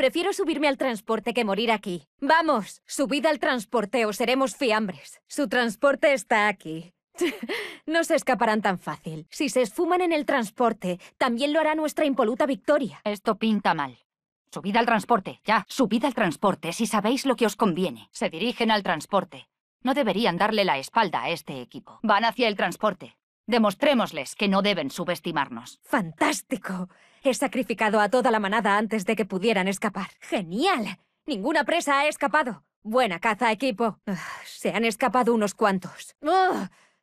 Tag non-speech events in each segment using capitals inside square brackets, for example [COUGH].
Prefiero subirme al transporte que morir aquí. Vamos, subid al transporte o seremos fiambres. Su transporte está aquí. [LAUGHS] no se escaparán tan fácil. Si se esfuman en el transporte, también lo hará nuestra impoluta victoria. Esto pinta mal. Subid al transporte, ya. Subid al transporte si sabéis lo que os conviene. Se dirigen al transporte. No deberían darle la espalda a este equipo. Van hacia el transporte. Demostrémosles que no deben subestimarnos. ¡Fantástico! He sacrificado a toda la manada antes de que pudieran escapar. ¡Genial! Ninguna presa ha escapado. Buena caza, equipo. se han escapado unos cuantos.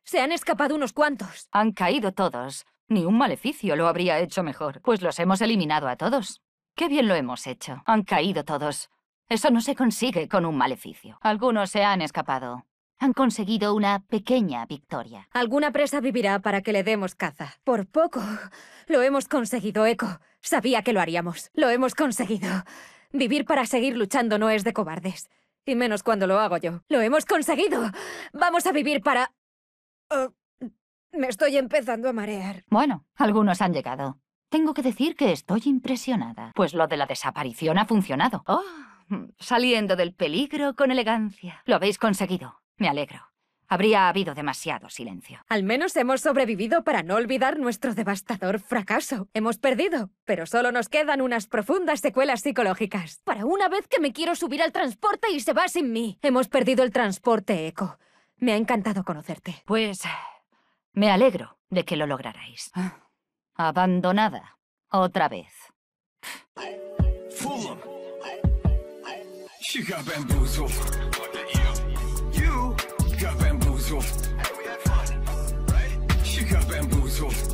Se han escapado unos cuantos. Han caído todos. Ni un maleficio lo habría hecho mejor, pues los hemos eliminado a todos. Qué bien lo hemos hecho. Han caído todos. Eso no se consigue con un maleficio. Algunos se han escapado han conseguido una pequeña victoria. Alguna presa vivirá para que le demos caza. Por poco. Lo hemos conseguido, Echo. Sabía que lo haríamos. Lo hemos conseguido. Vivir para seguir luchando no es de cobardes. Y menos cuando lo hago yo. ¡Lo hemos conseguido! ¡Vamos a vivir para...! Oh, me estoy empezando a marear. Bueno, algunos han llegado. Tengo que decir que estoy impresionada, pues lo de la desaparición ha funcionado. ¡Oh! Saliendo del peligro con elegancia. Lo habéis conseguido. Me alegro. Habría habido demasiado silencio. Al menos hemos sobrevivido para no olvidar nuestro devastador fracaso. Hemos perdido, pero solo nos quedan unas profundas secuelas psicológicas. Para una vez que me quiero subir al transporte y se va sin mí. Hemos perdido el transporte eco. Me ha encantado conocerte. Pues me alegro de que lo lograrais. Abandonada. Otra vez. to